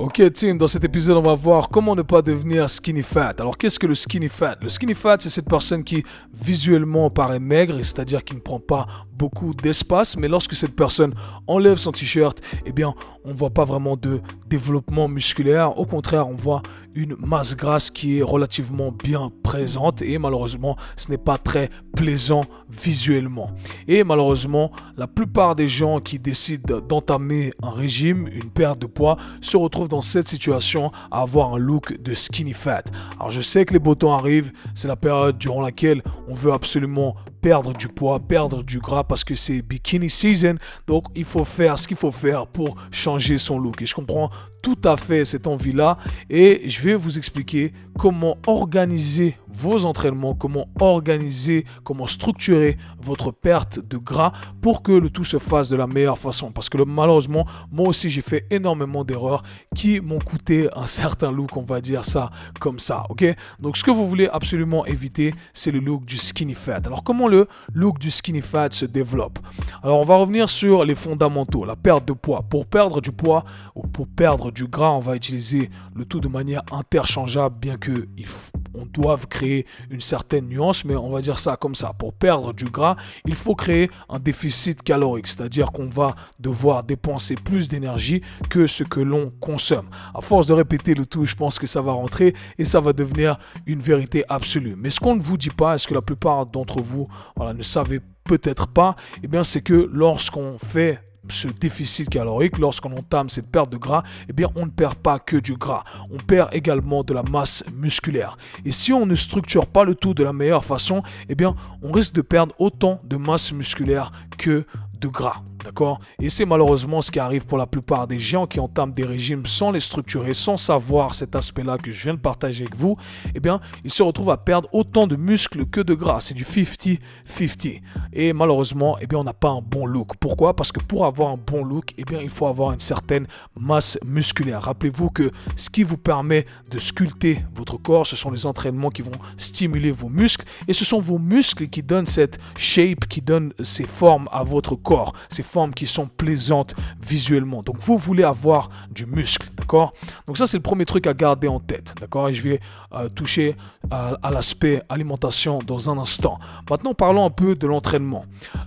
Ok team, dans cet épisode on va voir comment ne pas devenir skinny fat. Alors qu'est-ce que le skinny fat Le skinny fat c'est cette personne qui visuellement paraît maigre, c'est-à-dire qui ne prend pas beaucoup d'espace, mais lorsque cette personne enlève son t-shirt, eh bien on ne voit pas vraiment de développement musculaire, au contraire on voit une masse grasse qui est relativement bien présente et malheureusement ce n'est pas très plaisant visuellement. Et malheureusement la plupart des gens qui décident d'entamer un régime, une perte de poids, se retrouvent dans cette situation à avoir un look de skinny fat. Alors je sais que les beaux temps arrivent, c'est la période durant laquelle on veut absolument perdre du poids, perdre du gras parce que c'est bikini season. Donc il faut faire ce qu'il faut faire pour changer son look. Et je comprends tout à fait cette envie-là et je vais vous expliquer comment organiser vos entraînements, comment organiser, comment structurer votre perte de gras pour que le tout se fasse de la meilleure façon. Parce que malheureusement, moi aussi, j'ai fait énormément d'erreurs qui m'ont coûté un certain look, on va dire ça comme ça. Ok Donc, ce que vous voulez absolument éviter, c'est le look du skinny fat. Alors, comment le look du skinny fat se développe Alors, on va revenir sur les fondamentaux, la perte de poids. Pour perdre du poids ou pour perdre du gras, on va utiliser le tout de manière interchangeable, bien que il faut on doit créer une certaine nuance, mais on va dire ça comme ça. Pour perdre du gras, il faut créer un déficit calorique, c'est-à-dire qu'on va devoir dépenser plus d'énergie que ce que l'on consomme. À force de répéter le tout, je pense que ça va rentrer et ça va devenir une vérité absolue. Mais ce qu'on ne vous dit pas, est ce que la plupart d'entre vous ne savez peut-être pas, eh bien c'est que lorsqu'on fait ce déficit calorique, lorsqu'on entame cette perte de gras, eh bien, on ne perd pas que du gras, on perd également de la masse musculaire. Et si on ne structure pas le tout de la meilleure façon, eh bien, on risque de perdre autant de masse musculaire que de gras. D'accord Et c'est malheureusement ce qui arrive pour la plupart des gens qui entament des régimes sans les structurer, sans savoir cet aspect-là que je viens de partager avec vous. Eh bien, ils se retrouvent à perdre autant de muscles que de gras. C'est du 50-50. Et malheureusement, eh bien, on n'a pas un bon look. Pourquoi Parce que pour avoir un bon look, eh bien, il faut avoir une certaine masse musculaire. Rappelez-vous que ce qui vous permet de sculpter votre corps, ce sont les entraînements qui vont stimuler vos muscles. Et ce sont vos muscles qui donnent cette shape, qui donnent ces formes à votre corps formes qui sont plaisantes visuellement. Donc vous voulez avoir du muscle, d'accord Donc ça c'est le premier truc à garder en tête, d'accord Et je vais euh, toucher euh, à l'aspect alimentation dans un instant. Maintenant parlons un peu de l'entraînement.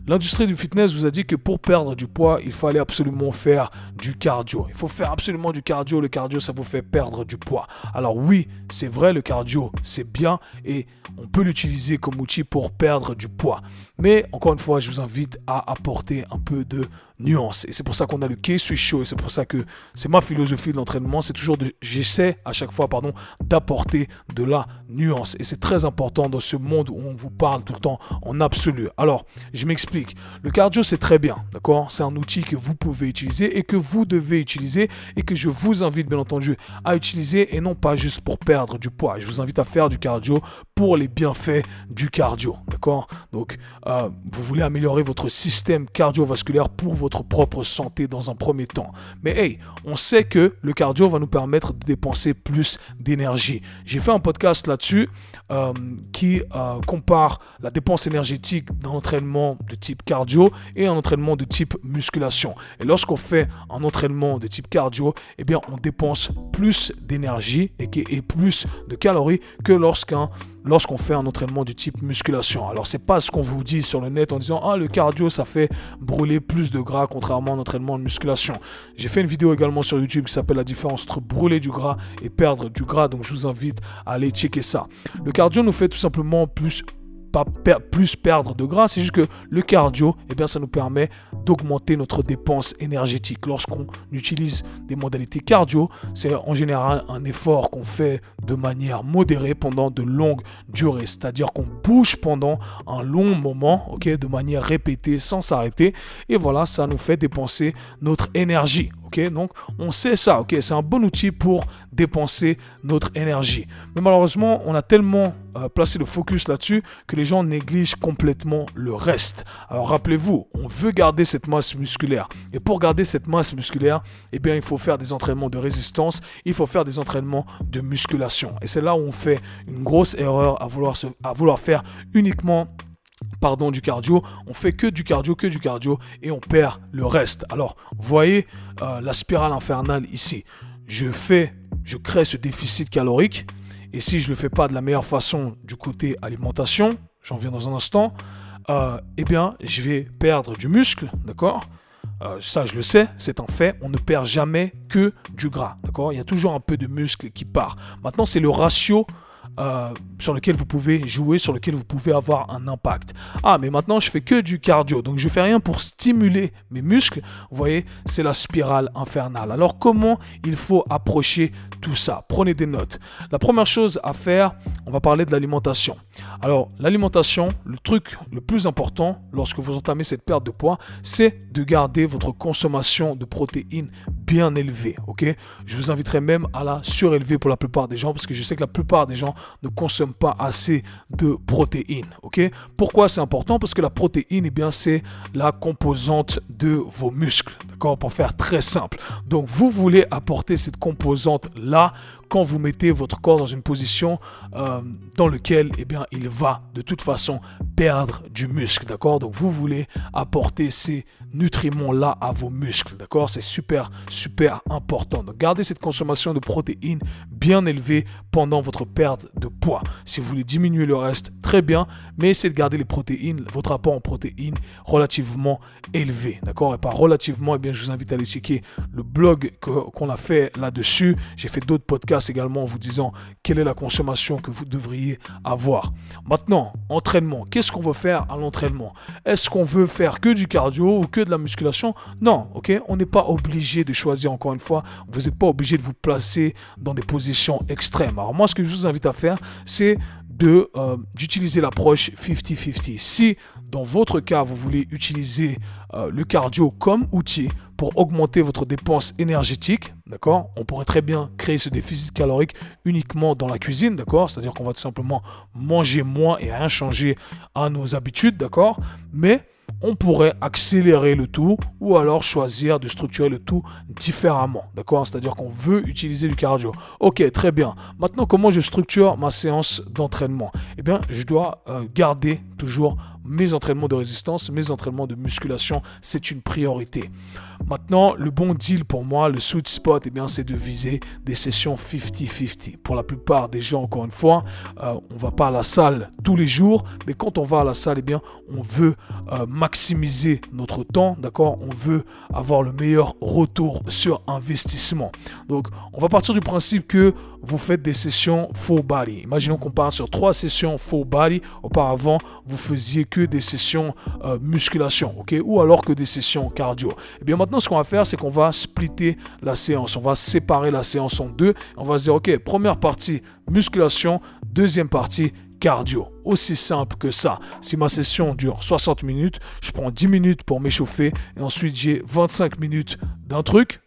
L'industrie du fitness vous a dit que pour perdre du poids, il fallait absolument faire du cardio. Il faut faire absolument du cardio. Le cardio, ça vous fait perdre du poids. Alors oui, c'est vrai, le cardio, c'est bien et on peut l'utiliser comme outil pour perdre du poids. Mais encore une fois, je vous invite à apporter un peu de et C'est pour ça qu'on a le quai, suis chaud. Et c'est pour ça que c'est ma philosophie de l'entraînement. C'est toujours de, j'essaie à chaque fois, pardon, d'apporter de la nuance. Et c'est très important dans ce monde où on vous parle tout le temps en absolu. Alors, je m'explique. Le cardio, c'est très bien, d'accord C'est un outil que vous pouvez utiliser et que vous devez utiliser et que je vous invite, bien entendu, à utiliser et non pas juste pour perdre du poids. Je vous invite à faire du cardio pour les bienfaits du cardio, d'accord Donc, euh, vous voulez améliorer votre système cardiovasculaire pour votre propre santé dans un premier temps. Mais hey, on sait que le cardio va nous permettre de dépenser plus d'énergie. J'ai fait un podcast là-dessus euh, qui euh, compare la dépense énergétique d'un entraînement de type cardio et un entraînement de type musculation. Et lorsqu'on fait un entraînement de type cardio, eh bien on dépense plus d'énergie et, et plus de calories que lorsqu'un lorsqu'on fait un entraînement du type musculation. Alors c'est pas ce qu'on vous dit sur le net en disant ah le cardio ça fait brûler plus de gras contrairement à un entraînement de musculation. J'ai fait une vidéo également sur YouTube qui s'appelle la différence entre brûler du gras et perdre du gras donc je vous invite à aller checker ça. Le cardio nous fait tout simplement plus pas plus perdre de gras, c'est juste que le cardio, et eh bien, ça nous permet d'augmenter notre dépense énergétique. Lorsqu'on utilise des modalités cardio, c'est en général un effort qu'on fait de manière modérée pendant de longues durées, c'est-à-dire qu'on bouge pendant un long moment, ok, de manière répétée, sans s'arrêter, et voilà, ça nous fait dépenser notre énergie donc on sait ça. Ok, c'est un bon outil pour dépenser notre énergie. Mais malheureusement, on a tellement euh, placé le focus là-dessus que les gens négligent complètement le reste. Alors rappelez-vous, on veut garder cette masse musculaire. Et pour garder cette masse musculaire, eh bien, il faut faire des entraînements de résistance, il faut faire des entraînements de musculation. Et c'est là où on fait une grosse erreur à vouloir, à vouloir faire uniquement pardon, du cardio, on fait que du cardio, que du cardio, et on perd le reste. Alors, voyez euh, la spirale infernale ici. Je fais, je crée ce déficit calorique, et si je ne le fais pas de la meilleure façon du côté alimentation, j'en viens dans un instant, euh, eh bien, je vais perdre du muscle, d'accord euh, ça, je le sais, c'est un fait. On ne perd jamais que du gras, d'accord Il y a toujours un peu de muscle qui part. Maintenant, c'est le ratio euh, sur lequel vous pouvez jouer, sur lequel vous pouvez avoir un impact. Ah, mais maintenant je fais que du cardio, donc je fais rien pour stimuler mes muscles. Vous voyez, c'est la spirale infernale. Alors comment il faut approcher tout ça Prenez des notes. La première chose à faire, on va parler de l'alimentation. Alors l'alimentation, le truc le plus important lorsque vous entamez cette perte de poids, c'est de garder votre consommation de protéines bien élevé, ok Je vous inviterai même à la surélever pour la plupart des gens parce que je sais que la plupart des gens ne consomment pas assez de protéines, ok Pourquoi c'est important Parce que la protéine, et eh bien, c'est la composante de vos muscles, d'accord Pour faire très simple. Donc, vous voulez apporter cette composante-là quand vous mettez votre corps dans une position euh, dans laquelle, et eh bien, il va de toute façon du muscle, d'accord Donc vous voulez apporter ces nutriments-là à vos muscles, d'accord C'est super, super important. Donc garder cette consommation de protéines bien élevée pendant votre perte de poids. Si vous voulez diminuer le reste, très bien, mais c'est de garder les protéines, votre apport en protéines relativement élevé, d'accord Et pas relativement, et eh bien, je vous invite à aller checker le blog qu'on a fait là-dessus. J'ai fait d'autres podcasts également en vous disant quelle est la consommation que vous devriez avoir. Maintenant, entraînement. Qu'est-ce qu'on veut faire à l'entraînement Est-ce qu'on veut faire que du cardio ou que de la musculation Non, ok On n'est pas obligé de choisir, encore une fois, vous n'êtes pas obligé de vous placer dans des positions extrêmes. Alors moi, ce que je vous invite à faire, c'est euh, d'utiliser l'approche 50-50. Si dans votre cas, vous voulez utiliser euh, le cardio comme outil, pour augmenter votre dépense énergétique, d'accord On pourrait très bien créer ce déficit calorique uniquement dans la cuisine, d'accord C'est-à-dire qu'on va tout simplement manger moins et rien changer à nos habitudes, d'accord Mais on pourrait accélérer le tout ou alors choisir de structurer le tout différemment. D'accord C'est-à-dire qu'on veut utiliser du cardio. Ok, très bien. Maintenant, comment je structure ma séance d'entraînement et eh bien, je dois euh, garder toujours mes entraînements de résistance, mes entraînements de musculation, c'est une priorité. Maintenant, le bon deal pour moi, le sweet spot, eh bien, c'est de viser des sessions 50-50. Pour la plupart des gens, encore une fois, euh, on ne va pas à la salle tous les jours, mais quand on va à la salle, eh bien, on veut euh, maximiser notre temps, d'accord On veut avoir le meilleur retour sur investissement. Donc, on va partir du principe que vous faites des sessions full body. Imaginons qu'on parle sur trois sessions full body. Auparavant, vous faisiez que des sessions euh, musculation, ok, ou alors que des sessions cardio. Et eh bien maintenant, ce qu'on va faire, c'est qu'on va splitter la séance. On va séparer la séance en deux. On va se dire, ok, première partie musculation, deuxième partie cardio. Aussi simple que ça. Si ma session dure 60 minutes, je prends 10 minutes pour m'échauffer et ensuite j'ai 25 minutes d'un truc,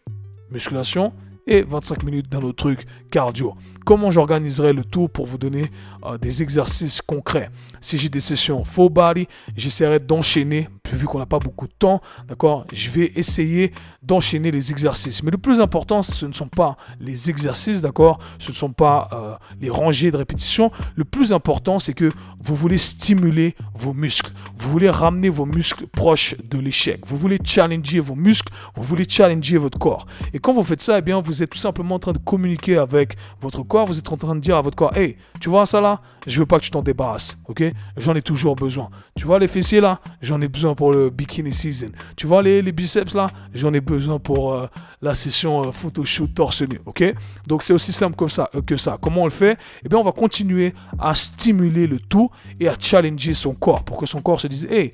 musculation, et 25 minutes dans le truc cardio. Comment j'organiserai le tour pour vous donner euh, des exercices concrets Si j'ai des sessions full body, j'essaierai d'enchaîner vu qu'on n'a pas beaucoup de temps, d'accord, je vais essayer d'enchaîner les exercices. Mais le plus important, ce ne sont pas les exercices, d'accord, ce ne sont pas euh, les rangées de répétitions. Le plus important, c'est que vous voulez stimuler vos muscles. Vous voulez ramener vos muscles proches de l'échec. Vous voulez challenger vos muscles, vous voulez challenger votre corps. Et quand vous faites ça, eh bien, vous êtes tout simplement en train de communiquer avec votre corps. Vous êtes en train de dire à votre corps, hey, tu vois ça là, je veux pas que tu t'en débarrasses, ok J'en ai toujours besoin. Tu vois les fessiers là, j'en ai besoin pour le bikini season. Tu vois les, biceps là J'en ai besoin pour euh, la session euh, photo shoot torse nu, ok Donc c'est aussi simple comme ça, euh, que ça. Comment on le fait et eh bien, on va continuer à stimuler le tout et à challenger son corps pour que son corps se dise, hey,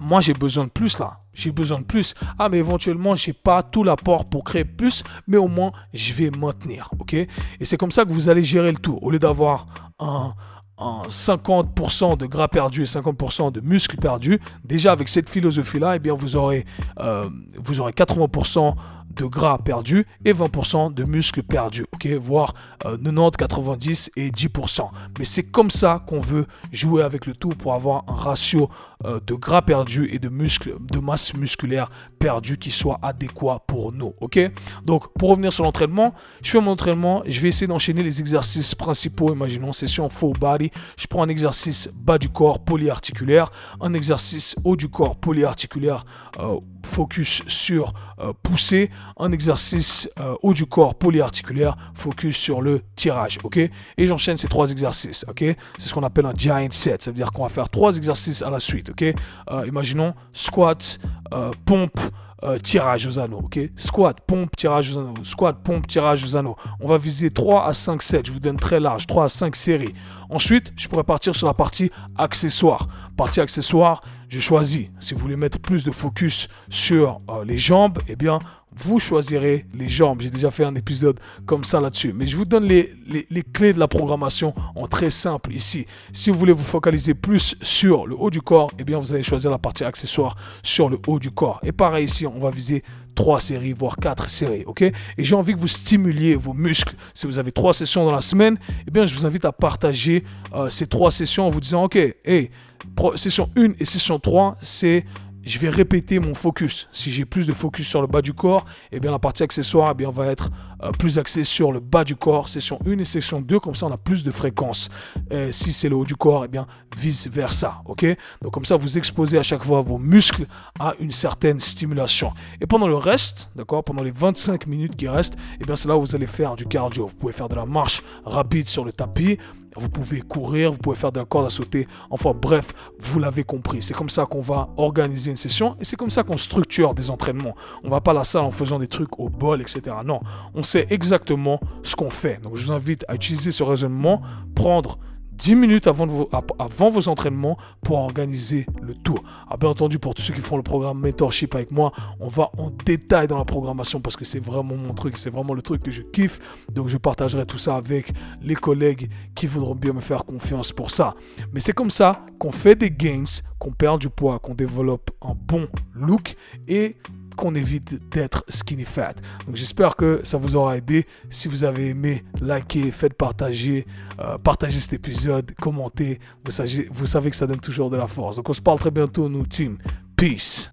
moi j'ai besoin de plus là, j'ai besoin de plus. Ah mais éventuellement j'ai pas tout l'apport pour créer plus, mais au moins je vais maintenir, ok Et c'est comme ça que vous allez gérer le tout au lieu d'avoir un en 50% de gras perdu et 50% de muscles perdus, déjà avec cette philosophie-là, et eh bien vous aurez, euh, vous aurez 80% de gras perdu et 20% de muscles perdus, ok, voire 90, euh, 90 et 10%. Mais c'est comme ça qu'on veut jouer avec le tout pour avoir un ratio euh, de gras perdu et de muscles, de masse musculaire perdue qui soit adéquat pour nous, ok. Donc pour revenir sur l'entraînement, je fais mon entraînement, je vais essayer d'enchaîner les exercices principaux. Imaginons session full body, je prends un exercice bas du corps polyarticulaire, un exercice haut du corps polyarticulaire euh, focus sur pousser un exercice euh, haut du corps polyarticulaire focus sur le tirage, ok Et j'enchaîne ces trois exercices, ok C'est ce qu'on appelle un giant set, ça veut dire qu'on va faire trois exercices à la suite, ok euh, Imaginons squat, euh, pompe, tirage aux anneaux, ok Squat, pompe, tirage aux anneaux, squat, pompe, tirage aux anneaux. On va viser 3 à 5 sets, je vous donne très large, 3 à 5 séries. Ensuite, je pourrais partir sur la partie accessoire. Partie accessoire, je choisis. Si vous voulez mettre plus de focus sur les jambes, eh bien, vous choisirez les jambes. J'ai déjà fait un épisode comme ça là-dessus. Mais je vous donne les, clés de la programmation en très simple ici. Si vous voulez vous focaliser plus sur le haut du corps, eh bien vous allez choisir la partie accessoire sur le haut du corps. Et pareil ici, on va viser 3 séries, voire 4 séries. ok Et j'ai envie que vous stimuliez vos muscles. Si vous avez trois sessions dans la semaine, eh bien je vous invite à partager euh, ces trois sessions en vous disant, ok, hey, session 1 et session 3, c'est je vais répéter mon focus. Si j'ai plus de focus sur le bas du corps, eh bien la partie accessoire eh bien, va être euh, plus axé sur le bas du corps, session 1 et session 2, comme ça on a plus de fréquence. si c'est le haut du corps, et eh bien vice-versa, ok Donc comme ça vous exposez à chaque fois vos muscles à une certaine stimulation. Et pendant le reste, d'accord, pendant les 25 minutes qui restent, et eh bien c'est là où vous allez faire du cardio. Vous pouvez faire de la marche rapide sur le tapis, vous pouvez courir, vous pouvez faire de la corde à sauter, enfin bref, vous l'avez compris. C'est comme ça qu'on va organiser une session et c'est comme ça qu'on structure des entraînements. On va pas la salle en faisant des trucs au bol, etc. Non, on c'est exactement ce qu'on fait. Donc je vous invite à utiliser ce raisonnement, prendre 10 minutes avant, vos, avant vos entraînements pour organiser le tour. Ah, bien entendu, pour tous ceux qui font le programme Mentorship avec moi, on va en détail dans la programmation parce que c'est vraiment mon truc, c'est vraiment le truc que je kiffe. Donc je partagerai tout ça avec les collègues qui voudront bien me faire confiance pour ça. Mais c'est comme ça qu'on fait des gains, qu'on perd du poids, qu'on développe un bon look et qu'on évite d'être skinny fat. Donc j'espère que ça vous aura aidé. Si vous avez aimé, likez, faites partager, euh, partagez cet épisode, commentez. vous savez que ça donne toujours de la force. Donc on se parle très bientôt, nous, team. Peace.